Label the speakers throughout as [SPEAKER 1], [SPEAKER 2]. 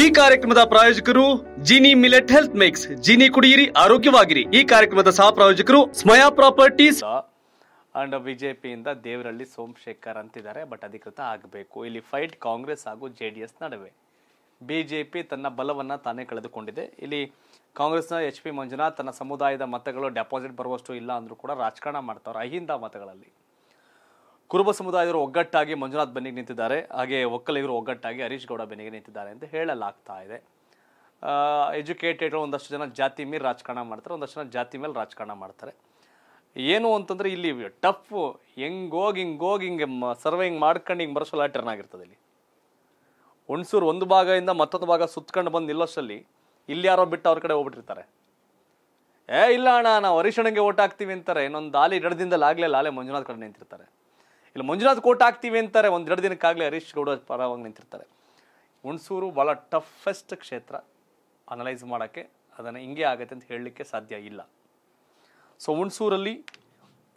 [SPEAKER 1] ಈ ಕಾರ್ಯಕ್ರಮದ ಪ್ರಾಯೋಜಕರು Gini millet health mix Gini ಕುಡಿಯಿರಿ ಆರೋಗ್ಯವಾಗಿರಿ ಈ ಕಾರ್ಯಕ್ರಮದ ಸಹ ಪ್ರಾಯೋಜಕರು ಸ್ಮಯಾ ಪ್ರಾಪರ್ಟೀಸ್
[SPEAKER 2] ಅಂಡ್ ಬಿಜೆಪಿಯಿಂದ ದೇವರಳ್ಳಿ ಸೋಮಶೇಖರ್ ಅಂತಿದ್ದಾರೆ ಬಟ್ ಅಧಿಕೃತ ಆಗಬೇಕು ಇಲ್ಲಿ ಫೈಟ್ ಕಾಂಗ್ರೆಸ್ ಹಾಗೂ ಜೆ ಡಿ ಎಸ್ ನಡುವೆ ಬಿಜೆಪಿ ತನ್ನ ಬಲವನ್ನು ತಾನೇ ಕಳೆದುಕೊಂಡಿದೆ ಇಲ್ಲಿ ಕಾಂಗ್ರೆಸ್ನ ಎಚ್ ಪಿ ಮಂಜುನಾಥ್ ತನ್ನ ಸಮುದಾಯದ ಮತಗಳು ಡೆಪಾಸಿಟ್ ಬರುವಷ್ಟು ಇಲ್ಲ ಅಂದರೂ ಕೂಡ ರಾಜಕಾರಣ ಮಾಡ್ತಾವ್ರೆ ಅಹಿಂದ ಮತಗಳಲ್ಲಿ ಕುರುಬ ಸಮುದಾಯದವರು ಒಗ್ಗಟ್ಟಾಗಿ ಮಂಜುನಾಥ್ ಬೆನ್ನಿಗೆ ನಿಂತಿದ್ದಾರೆ ಹಾಗೆ ಒಕ್ಕಲಿಗರು ಒಗ್ಗಟ್ಟಾಗಿ ಹರೀಶ್ ಗೌಡ ಬೆನ್ನಿಗೆ ನಿಂತಿದ್ದಾರೆ ಅಂತ ಹೇಳಲಾಗ್ತಾ ಇದೆ ಎಜುಕೇಟೆಡ್ ಒಂದಷ್ಟು ಜನ ಜಾತಿ ಮೇಲೆ ರಾಜಕಾರಣ ಮಾಡ್ತಾರೆ ಒಂದಷ್ಟು ಜನ ಜಾತಿ ಮೇಲೆ ರಾಜಕಾರಣ ಮಾಡ್ತಾರೆ ಏನು ಅಂತಂದರೆ ಇಲ್ಲಿ ಟಫು ಹೆಂಗೋಗಿ ಹಿಂಗೋಗಿ ಹಿಂಗೆ ಸರ್ವೆ ಹಿಂಗೆ ಮಾಡ್ಕೊಂಡು ಹಿಂಗೆ ಬರೋಸಲ್ಲ ಟರ್ನ್ ಆಗಿರ್ತದೆ ಇಲ್ಲಿ ಹುಣಸೂರು ಒಂದು ಭಾಗದಿಂದ ಮತ್ತೊಂದು ಭಾಗ ಸುತ್ಕೊಂಡು ಬಂದು ನಿಲ್ಲೋಷ್ಟಲ್ಲಿ ಇಲ್ಲಿ ಯಾರೋ ಬಿಟ್ಟು ಅವ್ರ ಕಡೆ ಹೋಗ್ಬಿಟ್ಟಿರ್ತಾರೆ ಏ ಇಲ್ಲ ಅಣ್ಣ ನಾವು ಹರಿಶಣಗೆ ಓಟ್ ಹಾಕ್ತೀವಿ ಅಂತಾರೆ ಇನ್ನೊಂದು ಆಲಿ ಎರಡು ಆಗಲೇ ಲಾಲೆ ಮಂಜುನಾಥ್ ಕಡೆ ನಿಂತಿರ್ತಾರೆ ಇಲ್ಲಿ ಮಂಜುನಾಥ್ ಕೋಟ್ ಹಾಕ್ತೀವಿ ಅಂತಾರೆ ಒಂದು ಎರಡು ದಿನಕ್ಕಾಗಲೇ ಹರೀಶ್ ಗೌಡ ಪರವಾಗಿ ನಿಂತಿರ್ತಾರೆ ಹುಣಸೂರು ಭಾಳ ಟಫೆಸ್ಟ್ ಕ್ಷೇತ್ರ ಅನಲೈಸ್ ಮಾಡೋಕ್ಕೆ ಅದನ್ನು ಹಿಂಗೆ ಆಗುತ್ತೆ ಅಂತ ಹೇಳಲಿಕ್ಕೆ ಸಾಧ್ಯ ಇಲ್ಲ ಸೊ ಹುಣಸೂರಲ್ಲಿ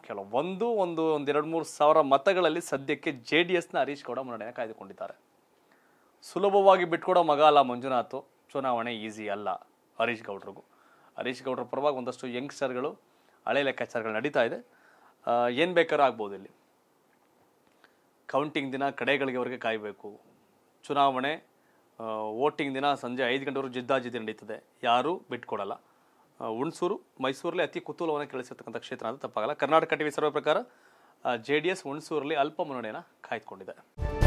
[SPEAKER 2] ಕೆಲವೊಂದು ಒಂದು ಒಂದೆರಡು ಮೂರು ಸಾವಿರ ಮತಗಳಲ್ಲಿ ಸದ್ಯಕ್ಕೆ ಜೆ ಡಿ ಎಸ್ನ ಹರೀಶ್ ಗೌಡ ಮುನ್ನಡೆಯನ್ನು ಕಾಯ್ದುಕೊಂಡಿದ್ದಾರೆ ಸುಲಭವಾಗಿ ಬಿಟ್ಕೊಡೋ ಮಗ ಅಲ್ಲ ಮಂಜುನಾಥ್ ಚುನಾವಣೆ ಈಸಿ ಅಲ್ಲ ಹರೀಶ್ ಗೌಡ್ರಿಗೂ ಹರೀಶ್ ಗೌಡ್ರ ಪರವಾಗಿ ಒಂದಷ್ಟು ಯಂಗ್ಸ್ಟರ್ಗಳು ಹಳೆ ಲೆಕ್ಕಾಚಾರಗಳು ನಡೀತಾ ಇದೆ ಏನು ಬೇಕಾದ್ರೂ ಆಗ್ಬೋದು ಇಲ್ಲಿ ಕೌಂಟಿಂಗ್ ದಿನ ಕಡೆಗಳಿಗೆವರೆಗೆ ಕಾಯಬೇಕು ಚುನಾವಣೆ ವೋಟಿಂಗ್ ದಿನ ಸಂಜೆ ಐದು ಗಂಟೆವರೆಗೂ ಜಿದ್ದಾಜಿದ್ದು ನಡೀತದೆ ಯಾರೂ ಬಿಟ್ಕೊಡಲ್ಲ ಹುಣಸೂರು ಮೈಸೂರಲ್ಲಿ ಅತಿ ಕುತೂಹಲವನ್ನು ಕೇಳಿಸಿರ್ತಕ್ಕಂಥ ಕ್ಷೇತ್ರ ಅಂತ ತಪ್ಪಾಗಲ್ಲ ಕರ್ನಾಟಕ ಟಿವಿ ಸರ್ವ ಪ್ರಕಾರ ಜೆ ಡಿ ಎಸ್ ಹುಣಸೂರಲ್ಲಿ ಅಲ್ಪ ಮುನ್ನಡೆಯನ್ನು ಕಾಯ್ದುಕೊಂಡಿದೆ